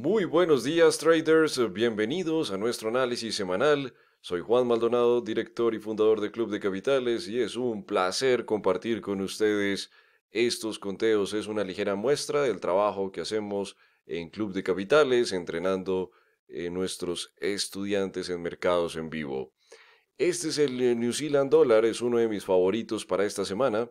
Muy buenos días traders, bienvenidos a nuestro análisis semanal. Soy Juan Maldonado, director y fundador de Club de Capitales y es un placer compartir con ustedes estos conteos. Es una ligera muestra del trabajo que hacemos en Club de Capitales entrenando eh, nuestros estudiantes en mercados en vivo. Este es el eh, New Zealand Dollar, es uno de mis favoritos para esta semana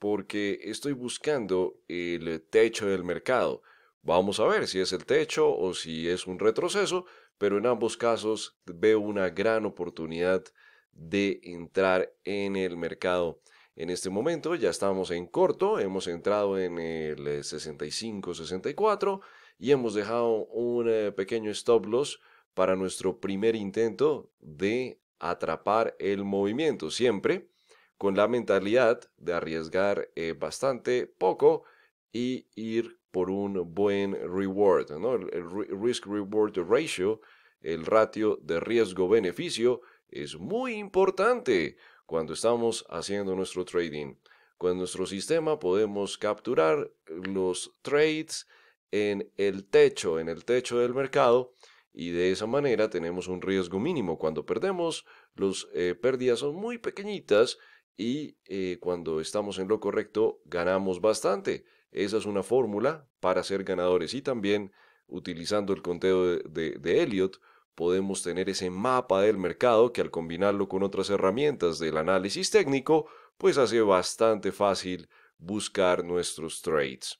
porque estoy buscando el techo del mercado. Vamos a ver si es el techo o si es un retroceso, pero en ambos casos veo una gran oportunidad de entrar en el mercado. En este momento ya estamos en corto, hemos entrado en el 65-64 eh, y hemos dejado un eh, pequeño stop loss para nuestro primer intento de atrapar el movimiento, siempre con la mentalidad de arriesgar eh, bastante poco y ir por un buen reward, El, risk-reward ratio, el ratio de riesgo-beneficio, es muy importante cuando estamos haciendo nuestro trading. Con nuestro sistema podemos capturar los trades en el techo, en el techo del mercado, y de esa manera tenemos un riesgo mínimo. Cuando perdemos, las eh, pérdidas son muy pequeñitas y eh, cuando estamos en lo correcto ganamos bastante. Esa es una fórmula para ser ganadores y también utilizando el conteo de, Elliot podemos tener ese mapa del mercado que al combinarlo con otras herramientas del análisis técnico pues hace bastante fácil buscar nuestros trades.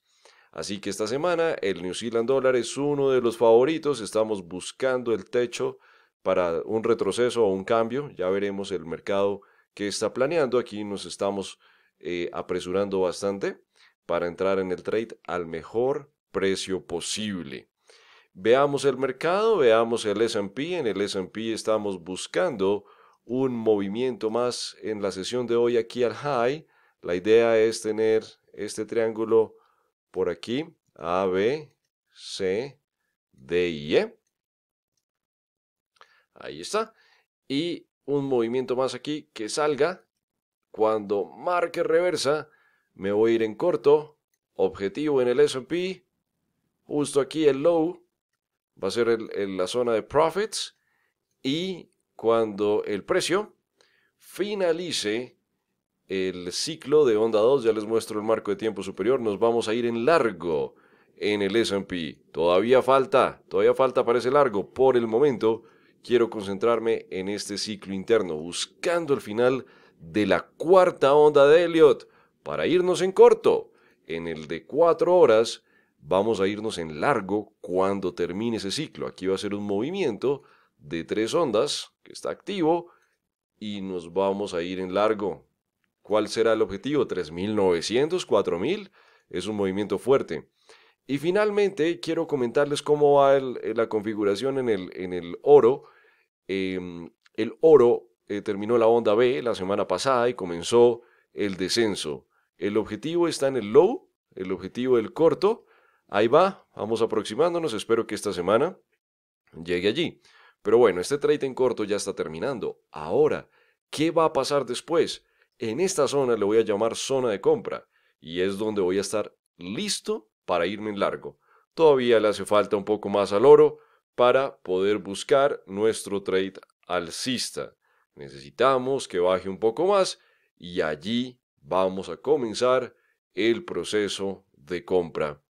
Así que esta semana el New Zealand Dollar es uno de los favoritos, estamos buscando el techo para un retroceso o un cambio, ya veremos el mercado que está planeando. Aquí nos estamos eh, apresurando bastante para entrar en el trade al mejor precio posible. Veamos el mercado, veamos el SP. En el SP estamos buscando un movimiento más en la sesión de hoy aquí al high. La idea es tener este triángulo por aquí, A, B, C, D y E. Ahí está. Y un movimiento más aquí que salga. Cuando marque reversa, me voy a ir en corto. Objetivo en el SP. Justo aquí el low. Va a ser el, la zona de profits. Y cuando el precio finalice el ciclo de onda 2, ya les muestro el marco de tiempo superior, nos vamos a ir en largo en el S&P. Todavía falta, todavía falta para ese largo. Por el momento quiero concentrarme en este ciclo interno, buscando el final de la cuarta onda de Elliot, para irnos en corto. En el de cuatro horas vamos a irnos en largo cuando termine ese ciclo. Aquí va a ser un movimiento de tres ondas que está activo y nos vamos a ir en largo. ¿Cuál será el objetivo? ¿3.900? ¿4.000? Es un movimiento fuerte. Y finalmente quiero comentarles cómo va la configuración en el oro Em, el oro eh, terminó la onda B la semana pasada y comenzó el descenso. El objetivo está en el low, el objetivo del corto. Ahí va, vamos aproximándonos, espero que esta semana llegue allí. Pero bueno, este trade en corto ya está terminando. Ahora, ¿qué va a pasar después? En esta zona le voy a llamar zona de compra y es donde voy a estar listo para irme en largo. Todavía le hace falta un poco más al oro, para poder buscar nuestro trade alcista. Necesitamos que baje un poco más y allí vamos a comenzar el proceso de compra.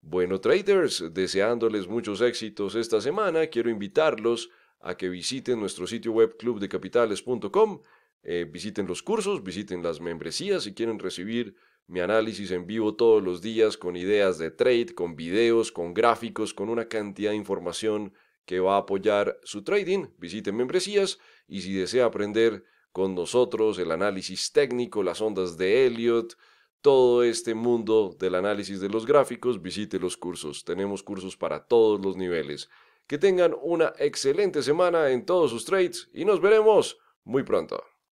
Bueno, traders, deseándoles muchos éxitos esta semana, quiero invitarlos a que visiten nuestro sitio web clubdecapitales.com, eh, visiten los cursos, visiten las membresías si quieren recibir mi análisis en vivo todos los días con ideas de trade, con videos, con gráficos, con una cantidad de información que va a apoyar su trading. Visiten membresías y si desea aprender con nosotros el análisis técnico, las ondas de Elliot, todo este mundo del análisis de los gráficos, visite los cursos. Tenemos cursos para todos los niveles. Que tengan una excelente semana en todos sus trades y nos veremos muy pronto.